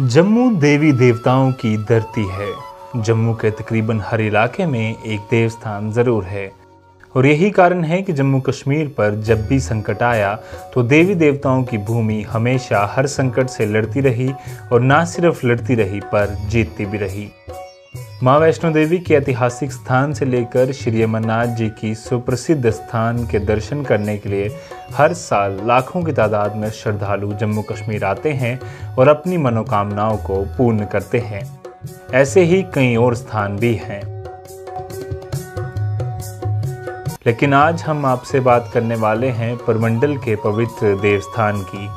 जम्मू देवी देवताओं की धरती है जम्मू के तकरीबन हर इलाके में एक देवस्थान ज़रूर है और यही कारण है कि जम्मू कश्मीर पर जब भी संकट आया तो देवी देवताओं की भूमि हमेशा हर संकट से लड़ती रही और ना सिर्फ लड़ती रही पर जीतती भी रही माँ वैष्णो देवी के ऐतिहासिक स्थान से लेकर श्री अमरनाथ जी की सुप्रसिद्ध स्थान के दर्शन करने के लिए हर साल लाखों की तादाद में श्रद्धालु जम्मू कश्मीर आते हैं और अपनी मनोकामनाओं को पूर्ण करते हैं ऐसे ही कई और स्थान भी हैं लेकिन आज हम आपसे बात करने वाले हैं परमंडल के पवित्र देवस्थान की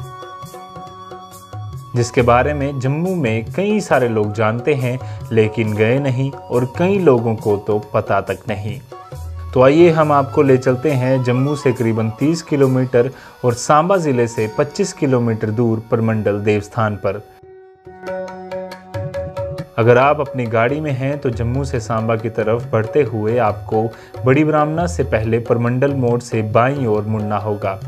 जिसके बारे में जम्मू में कई सारे लोग जानते हैं लेकिन गए नहीं और कई लोगों को तो पता तक नहीं तो आइए हम आपको ले चलते हैं जम्मू से करीबन 30 किलोमीटर और सांबा ज़िले से 25 किलोमीटर दूर परमंडल देवस्थान पर अगर आप अपनी गाड़ी में हैं तो जम्मू से सांबा की तरफ बढ़ते हुए आपको बड़ी ब्राह्मणा से पहले परमंडल मोड़ से बाईं ओर मुड़ना होगा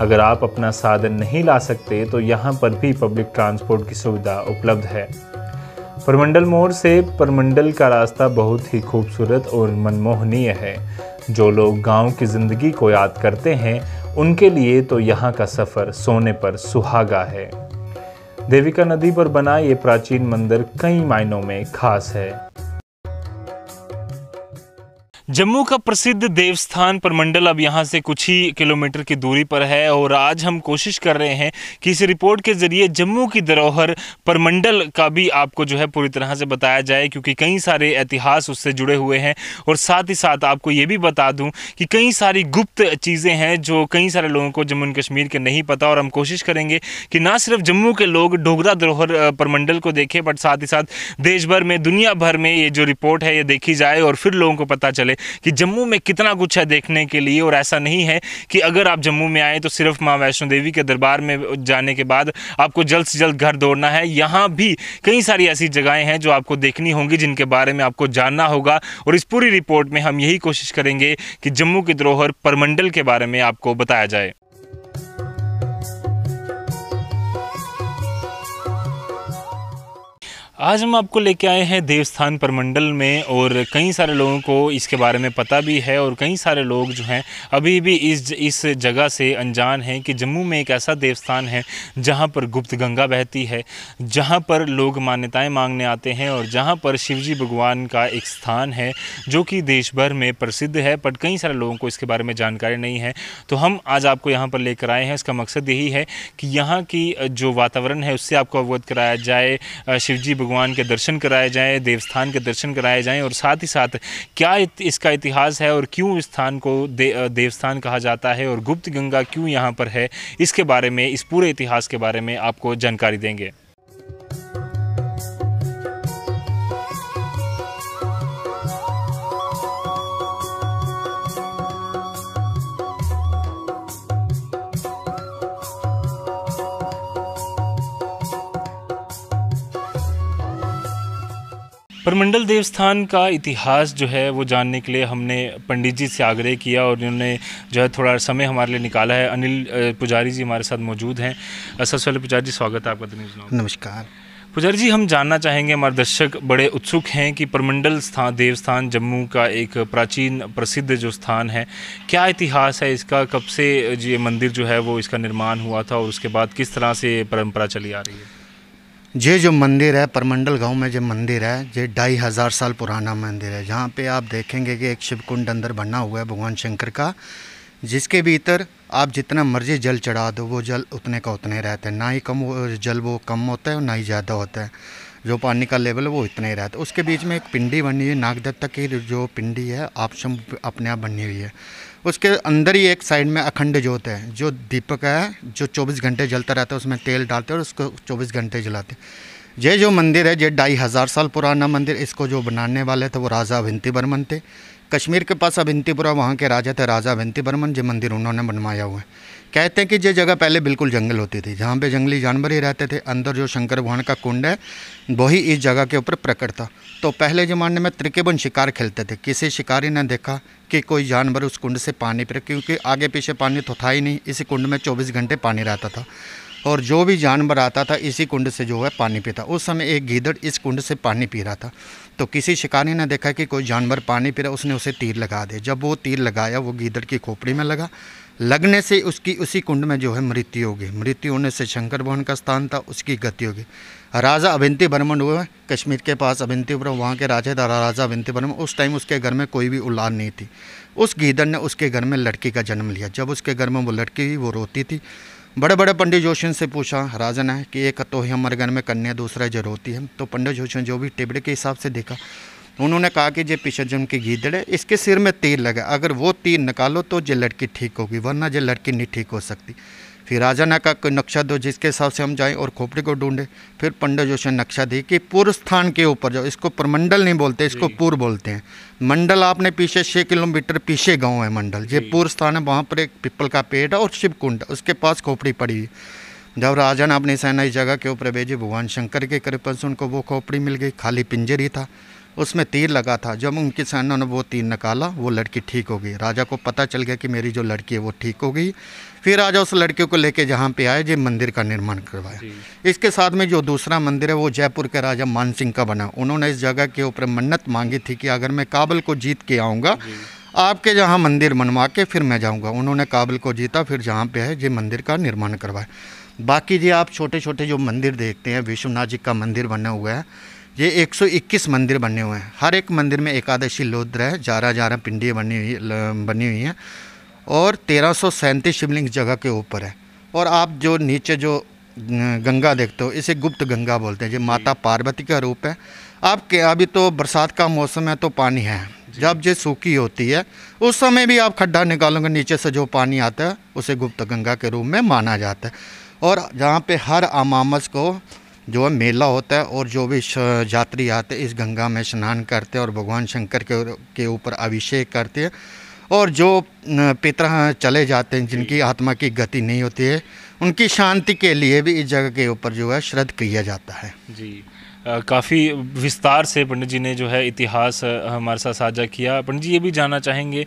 अगर आप अपना साधन नहीं ला सकते तो यहाँ पर भी पब्लिक ट्रांसपोर्ट की सुविधा उपलब्ध है परमंडल मोड़ से परमंडल का रास्ता बहुत ही खूबसूरत और मनमोहनीय है जो लोग गांव की ज़िंदगी को याद करते हैं उनके लिए तो यहाँ का सफ़र सोने पर सुहागा है देविका नदी पर बना ये प्राचीन मंदिर कई मायनों में खास है जम्मू का प्रसिद्ध देवस्थान परमंडल अब यहाँ से कुछ ही किलोमीटर की दूरी पर है और आज हम कोशिश कर रहे हैं कि इस रिपोर्ट के ज़रिए जम्मू की धरोहर परमंडल का भी आपको जो है पूरी तरह से बताया जाए क्योंकि कई सारे इतिहास उससे जुड़े हुए हैं और साथ ही साथ आपको ये भी बता दूँ कि कई सारी गुप्त चीज़ें हैं जो कई सारे लोगों को जम्मू एंड कश्मीर के नहीं पता और हम कोशिश करेंगे कि ना सिर्फ जम्मू के लोग डोगरा धरोहर परमंडल को देखें बट साथ ही साथ देश भर में दुनिया भर में ये जो रिपोर्ट है ये देखी जाए और फिर लोगों को पता चले वाले कि जम्मू में कितना कुछ है देखने के लिए और ऐसा नहीं है कि अगर आप जम्मू में आए तो सिर्फ माँ वैष्णो देवी के दरबार में जाने के बाद आपको जल्द से जल्द घर दौड़ना है यहाँ भी कई सारी ऐसी जगहें हैं जो आपको देखनी होंगी जिनके बारे में आपको जानना होगा और इस पूरी रिपोर्ट में हम यही कोशिश करेंगे कि जम्मू की धरोहर परमंडल के बारे में आपको बताया जाए आज हम आपको लेके आए हैं देवस्थान परमंडल में और कई सारे लोगों को इसके बारे में पता भी है और कई सारे लोग जो हैं अभी भी इस इस जगह से अनजान हैं कि जम्मू में एक ऐसा देवस्थान है जहां पर गुप्त गंगा बहती है जहां पर लोग मान्यताएं मांगने आते हैं और जहां पर शिवजी भगवान का एक स्थान है जो कि देश भर में प्रसिद्ध है बट कई सारे लोगों को इसके बारे में जानकारी नहीं है तो हम आज आपको यहाँ पर लेकर आए हैं इसका मकसद यही है कि यहाँ की जो वातावरण है उससे आपको अवगत कराया जाए शिवजी भगवान के दर्शन कराए जाएं देवस्थान के दर्शन कराए जाएं और साथ ही साथ क्या इसका इतिहास है और क्यों इस स्थान को दे, देवस्थान कहा जाता है और गुप्त गंगा क्यों यहाँ पर है इसके बारे में इस पूरे इतिहास के बारे में आपको जानकारी देंगे परमंडल देवस्थान का इतिहास जो है वो जानने के लिए हमने पंडित जी से आग्रह किया और इन्होंने जो है थोड़ा समय हमारे लिए निकाला है अनिल पुजारी जी हमारे साथ मौजूद हैं सबसे पहले पुजारी जी स्वागत है आपका दिन नमस्कार पुजारी जी हम जानना चाहेंगे हमारे दर्शक बड़े उत्सुक हैं कि परमंडल स्थान देवस्थान जम्मू का एक प्राचीन प्रसिद्ध जो स्थान है क्या इतिहास है इसका कब से ये मंदिर जो है वो इसका निर्माण हुआ था और उसके बाद किस तरह से परंपरा चली आ रही है ये जो मंदिर है परमंडल गांव में जो मंदिर है ये ढाई हज़ार साल पुराना मंदिर है जहाँ पे आप देखेंगे कि एक शिवकुंड अंदर बना हुआ है भगवान शंकर का जिसके भीतर आप जितना मर्जी जल चढ़ा दो वो जल उतने का उतने रहते हैं ना ही कम जल वो कम होता है और ना ही ज़्यादा होता है जो पानी का लेवल है वो इतना ही रहता है तो उसके बीच में एक पिंडी बनी हुई नागदत्ता की जो पिंडी है आपशम अपने आप बनी हुई है उसके अंदर ही एक साइड में अखंड जोत है जो दीपक है जो 24 घंटे जलता रहता है उसमें तेल डालते और उसको 24 घंटे जलाते ये जो मंदिर है ये ढाई हज़ार साल पुराना मंदिर इसको जो बनाने वाले थे वो राजा अभिंती बर्मन थे कश्मीर के पास अभिंतीपुरा वहाँ के राजा थे राजा अभिंती बर्मन जो मंदिर उन्होंने बनवाया हुआ है कहते हैं कि ये जगह पहले बिल्कुल जंगल होती थी जहाँ पे जंगली जानवर ही रहते थे अंदर जो शंकर भगवान का कुंड है वही इस जगह के ऊपर प्रकट था तो पहले ज़माने में त्रिकेबन शिकार खेलते थे किसी शिकारी ने देखा कि कोई जानवर उस कुंड से पानी पर क्योंकि आगे पीछे पानी तो था ही नहीं इसी कुंड में चौबीस घंटे पानी रहता था और जो भी जानवर आता था इसी कुंड से जो है पानी पीता उस समय एक गीदड़ इस कुंड से पानी पी रहा था तो किसी शिकारी ने देखा कि कोई जानवर पानी पी रहा उसने उसे तीर लगा दिया जब वो तीर लगाया वो गीदड़ की खोपड़ी में लगा लगने से उसकी उसी कुंड में जो है मृत्यु होगी मृत्यु होने से शंकर भवन का स्थान था उसकी गति होगी राजा अभिंती बर्मन हुए कश्मीर के पास अभिंती ब्रह्म वहाँ के राजे राजा अभिंती बर्मन उस टाइम उसके घर में कोई भी उलाद नहीं थी उस गीदड़ ने उसके घर में लड़की का जन्म लिया जब उसके घर में वो लड़की हुई वो रोती थी बड़े बड़े पंडित जोशी से पूछा राजा ने कि एक तो ही हमारे घर में कन्या दूसरा जो रोती है तो पंडित जोशी जो भी टिबड़े के हिसाब से देखा उन्होंने कहा कि जे पिछड़ जन्म की गीदड़ है इसके सिर में तीर लगा अगर वो तीर निकालो तो जे लड़की ठीक होगी वरना जे लड़की नहीं ठीक हो सकती फिर राजा ने का कोई नक्शा दो जिसके हिसाब से हम जाएं और खोपड़ी को ढूंढें फिर पंडित जोशी ने नक्शा दी कि पूर्व स्थान के ऊपर जाओ इसको परमंडल नहीं बोलते इसको पूर्व बोलते हैं मंडल आपने पीछे छः किलोमीटर पीछे गांव है मंडल ये पूर्व स्थान है वहाँ पर एक पिपल का पेड़ है और शिव कुंड उसके पास खोपड़ी पड़ी हुई जब राजा ने अपनी सेना इस जगह के ऊपर भेजी भगवान शंकर के कृपा से उनको वो खोपड़ी मिल गई खाली पिंजर ही था उसमें तीर लगा था जब उनकी सेना ने वो तीर निकाला वो लड़की ठीक हो गई राजा को पता चल गया कि मेरी जो लड़की है वो ठीक हो गई फिर राजा उस लड़की को लेके जहाँ पे आए जे मंदिर का निर्माण करवाया इसके साथ में जो दूसरा मंदिर है वो जयपुर के राजा मान का बना उन्होंने इस जगह के ऊपर मन्नत मांगी थी कि अगर मैं काबल को जीत के आऊँगा आपके जहाँ मंदिर बनवा के फिर मैं जाऊँगा उन्होंने काबल को जीता फिर जहाँ पे है जे मंदिर का निर्माण करवाया बाकी जी आप छोटे छोटे जो मंदिर देखते हैं विश्वनाथ जी का मंदिर बना हुआ है ये 121 मंदिर बने हुए हैं हर एक मंदिर में एकादशी लोद्र है ग्यारह ग्यारह पिंडियाँ बनी हुई बनी हुई हैं और तेरह सौ शिवलिंग जगह के ऊपर है और आप जो नीचे जो गंगा देखते हो इसे गुप्त गंगा बोलते हैं जो माता पार्वती का रूप है आप के अभी तो बरसात का मौसम है तो पानी है जब जो सूखी होती है उस समय भी आप खड्डा निकालोगे नीचे से जो पानी आता है उसे गुप्त गंगा के रूप में माना जाता है और जहाँ पे हर अमामस को जो है मेला होता है और जो भी यात्री आते इस गंगा में स्नान करते और भगवान शंकर के के ऊपर अभिषेक करते हैं और जो पितर चले जाते हैं जिनकी आत्मा की गति नहीं होती है उनकी शांति के लिए भी इस जगह के ऊपर जो है श्रद्ध किया जाता है जी काफ़ी विस्तार से पंडित जी ने जो है इतिहास हमारे साथ साझा किया पंडित जी ये भी जानना चाहेंगे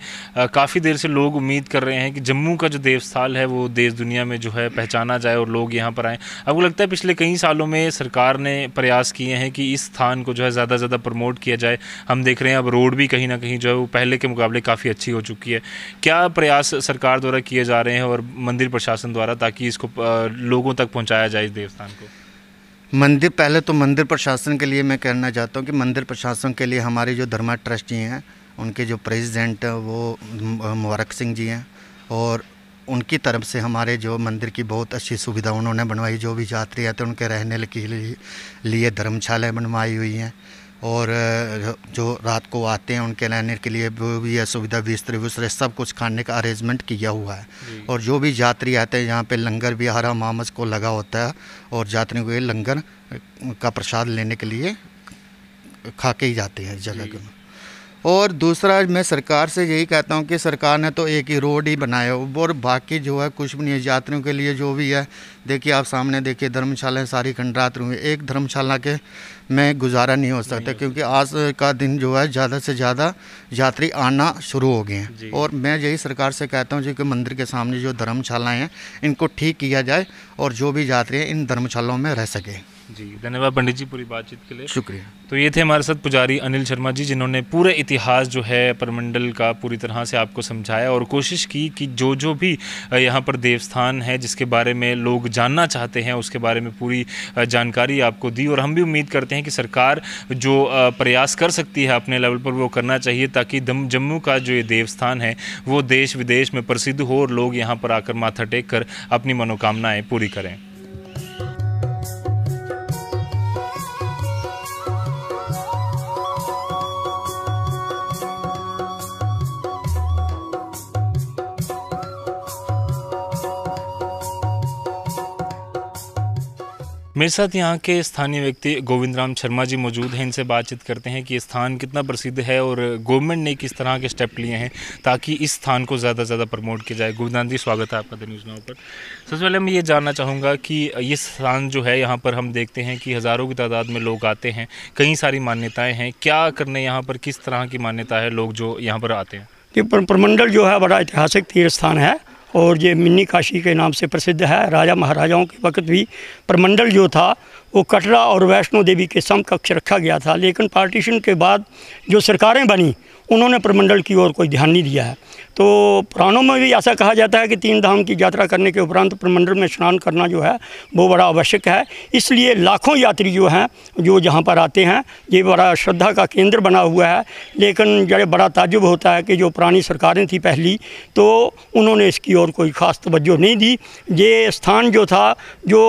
काफ़ी देर से लोग उम्मीद कर रहे हैं कि जम्मू का जो देवस्थाल है वो देश दुनिया में जो है पहचाना जाए और लोग यहाँ पर आएँ आपको लगता है पिछले कई सालों में सरकार ने प्रयास किए हैं कि इस स्थान को जो है ज़्यादा से ज़्यादा प्रमोट किया जाए हम देख रहे हैं अब रोड भी कहीं ना कहीं जो है वो पहले के मुकाबले काफ़ी अच्छी हो चुकी है क्या प्रयास सरकार द्वारा किए जा रहे हैं और मंदिर प्रशासन द्वारा ताकि इसको लोगों तक पहुँचाया जाए इस देवस्थान को मंदिर पहले तो मंदिर प्रशासन के लिए मैं कहना चाहता हूँ कि मंदिर प्रशासन के लिए हमारे जो धर्मा ट्रस्ट जी हैं उनके जो प्रेसिडेंट हैं वो मुबारक सिंह जी हैं और उनकी तरफ से हमारे जो मंदिर की बहुत अच्छी सुविधा उन्होंने बनवाई जो भी यात्री आते हैं उनके रहने के लिए धर्मशालाएँ बनवाई हुई हैं और जो रात को आते हैं उनके रहने के लिए वो भी है सुविधा बिस्तर विस्तरे सब कुछ खाने का अरेंजमेंट किया हुआ है और जो भी यात्री आते हैं यहाँ पे लंगर भी हरा मामस को लगा होता है और यात्रियों को ये लंगर का प्रसाद लेने के लिए खा के ही जाते हैं जगह के और दूसरा मैं सरकार से यही कहता हूँ कि सरकार ने तो एक ही रोड ही बनाया और बाकी जो है कुछ भी नहीं है यात्रियों के लिए जो भी है देखिए आप सामने देखिए धर्मशाला सारी खंडरात रूँ एक धर्मशाला के में गुजारा नहीं हो सकता क्योंकि आज का दिन जो है ज़्यादा से ज़्यादा यात्री आना शुरू हो गए हैं और मैं यही सरकार से कहता हूँ जो कि मंदिर के सामने जो धर्मशालाएँ हैं इनको ठीक किया जाए और जो भी यात्री हैं इन धर्मशालाओं में रह सकें जी धन्यवाद पंडित जी पूरी बातचीत के लिए शुक्रिया तो ये थे हमारे साथ पुजारी अनिल शर्मा जी जिन्होंने पूरे इतिहास जो है परमंडल का पूरी तरह से आपको समझाया और कोशिश की कि जो जो भी यहाँ पर देवस्थान है जिसके बारे में लोग जानना चाहते हैं उसके बारे में पूरी जानकारी आपको दी और हम भी उम्मीद करते हैं कि सरकार जो प्रयास कर सकती है अपने लेवल पर वो करना चाहिए ताकि जम्मू का जो ये देवस्थान है वो देश विदेश में प्रसिद्ध हो और लोग यहाँ पर आकर माथा टेक कर अपनी मनोकामनाएँ पूरी करें मेरे साथ यहाँ के स्थानीय व्यक्ति गोविंद राम शर्मा जी मौजूद हैं इनसे बातचीत करते हैं कि स्थान कितना प्रसिद्ध है और गवर्नमेंट ने किस तरह के स्टेप लिए हैं ताकि इस स्थान को ज़्यादा से ज़्यादा प्रमोट किया जाए राम जी स्वागत है आपका दिन न्यूज़ नाव पर सबसे पहले मैं ये जानना चाहूँगा कि ये स्थान जो है यहाँ पर हम देखते हैं कि हज़ारों की तादाद में लोग आते हैं कई सारी मान्यताएँ हैं क्या करने यहाँ पर किस तरह की मान्यता है लोग जो यहाँ पर आते हैं ये प्रमंडल जो है बड़ा ऐतिहासिक तीर्थ स्थान है और ये मिन्नी काशी के नाम से प्रसिद्ध है राजा महाराजाओं के वक्त भी प्रमंडल जो था वो कटरा और वैष्णो देवी के समकक्ष रखा गया था लेकिन पार्टीशन के बाद जो सरकारें बनी उन्होंने प्रमंडल की ओर कोई ध्यान नहीं दिया है तो पुराणों में भी ऐसा कहा जाता है कि तीन धाम की यात्रा करने के उपरांत प्रमंडल में स्नान करना जो है वो बड़ा आवश्यक है इसलिए लाखों यात्री जो हैं जो जहाँ पर आते हैं ये बड़ा श्रद्धा का केंद्र बना हुआ है लेकिन जब बड़ा ताजुब होता है कि जो पुरानी सरकारें थी पहली तो उन्होंने इसकी ओर कोई ख़ास तोज्जो नहीं दी ये स्थान जो था जो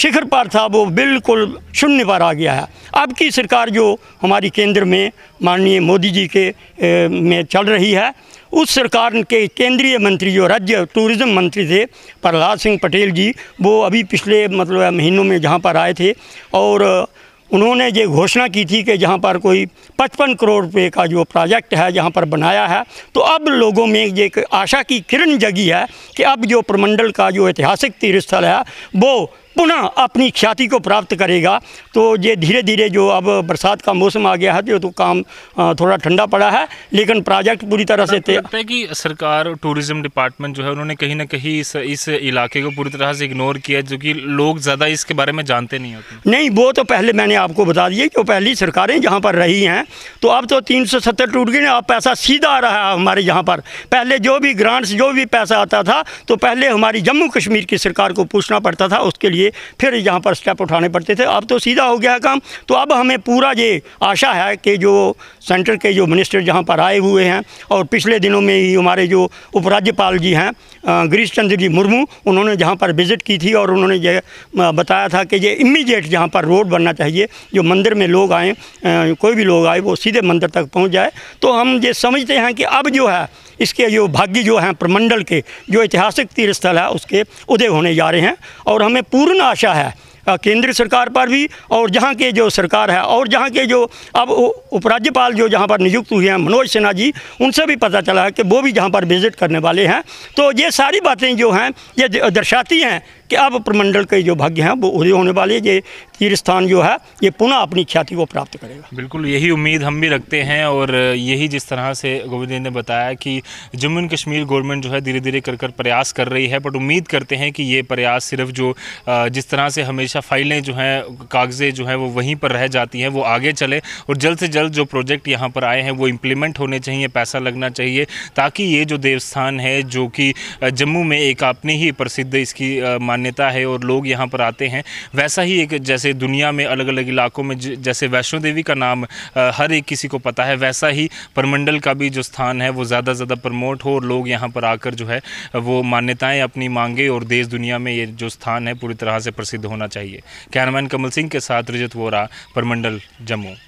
शिखर पर था वो बिल्कुल शून्य पर आ गया है अब की सरकार जो हमारी केंद्र में माननीय मोदी जी के ए, में चल रही है उस सरकार के केंद्रीय मंत्री जो राज्य टूरिज़्म मंत्री थे प्रहलाद सिंह पटेल जी वो अभी पिछले मतलब महीनों में जहाँ पर आए थे और उन्होंने ये घोषणा की थी कि जहाँ पर कोई पचपन करोड़ रुपए का जो प्रोजेक्ट है जहाँ पर बनाया है तो अब लोगों में ये आशा की किरण जगी है कि अब जो प्रमंडल का जो ऐतिहासिक तीर्थ स्थल है वो पुनः अपनी ख्याति को प्राप्त करेगा तो ये धीरे धीरे जो अब बरसात का मौसम आ गया है जो तो, तो काम थोड़ा ठंडा पड़ा है लेकिन प्रोजेक्ट पूरी तरह से लगता है कि सरकार टूरिज़्म डिपार्टमेंट जो है उन्होंने कहीं ना कहीं इस इस इलाके को पूरी तरह से इग्नोर किया जो कि लोग ज़्यादा इसके बारे में जानते नहीं होते नहीं वो तो पहले मैंने आपको बता दिया कि पहली सरकारें जहाँ पर रही हैं तो अब तो तीन सौ सत्तर टूट गई अब पैसा सीधा आ रहा है हमारे यहाँ पर पहले जो भी ग्रांट्स जो भी पैसा आता था तो पहले हमारी जम्मू कश्मीर की सरकार को पूछना पड़ता था उसके लिए लिए फिर यहाँ पर स्टेप उठाने पड़ते थे अब तो सीधा हो गया काम तो अब हमें पूरा ये आशा है कि जो सेंटर के जो मिनिस्टर जहाँ पर आए हुए हैं और पिछले दिनों में ही हमारे जो उपराज्यपाल जी हैं गिरीश चंद्र जी मुर्मू उन्होंने जहाँ पर विज़िट की थी और उन्होंने ये बताया था कि ये इमीडिएट जहाँ पर रोड बनना चाहिए जो मंदिर में लोग आए कोई भी लोग आए वो सीधे मंदिर तक पहुँच जाए तो हम ये समझते हैं कि अब जो है इसके जो भाग्य जो हैं प्रमंडल के जो ऐतिहासिक तीर्थ स्थल है उसके उदय होने जा रहे हैं और हमें पूर्ण आशा है केंद्र सरकार पर भी और जहाँ के जो सरकार है और जहाँ के जो अब उपराज्यपाल जो जहाँ पर नियुक्त हुए हैं मनोज सिन्हा जी उनसे भी पता चला है कि वो भी जहाँ पर विजिट करने वाले हैं तो ये सारी बातें जो हैं ये दर्शाती हैं कि अब प्रमंडल के जो भाग्य हैं वो होने वाले ये तीर्थ स्थान जो है ये पुनः अपनी ख्याति को प्राप्त करेगा बिल्कुल यही उम्मीद हम भी रखते हैं और यही जिस तरह से गोविंद ने बताया कि जम्मू एंड कश्मीर गवर्नमेंट जो है धीरे धीरे कर कर प्रयास कर रही है बट उम्मीद करते हैं कि ये प्रयास सिर्फ जो जिस तरह से हमेशा फाइलें जो हैं कागज़ें जो हैं वो वहीं पर रह जाती हैं वो आगे चले और जल्द से जल्द जो प्रोजेक्ट यहाँ पर आए हैं वो इम्प्लीमेंट होने चाहिए पैसा लगना चाहिए ताकि ये जो देवस्थान है जो कि जम्मू में एक अपनी ही प्रसिद्ध इसकी मान्य मान्यता है और लोग यहाँ पर आते हैं वैसा ही एक जैसे दुनिया में अलग अलग इलाकों में जैसे वैष्णो देवी का नाम हर एक किसी को पता है वैसा ही परमंडल का भी जो स्थान है वो ज़्यादा से ज़्यादा प्रमोट हो और लोग यहाँ पर आकर जो है वो मान्यताएँ अपनी मांगे और देश दुनिया में ये जो स्थान है पूरी तरह से प्रसिद्ध होना चाहिए कैमरामैन कमल सिंह के साथ रजत वोरा परमंडल जम्मू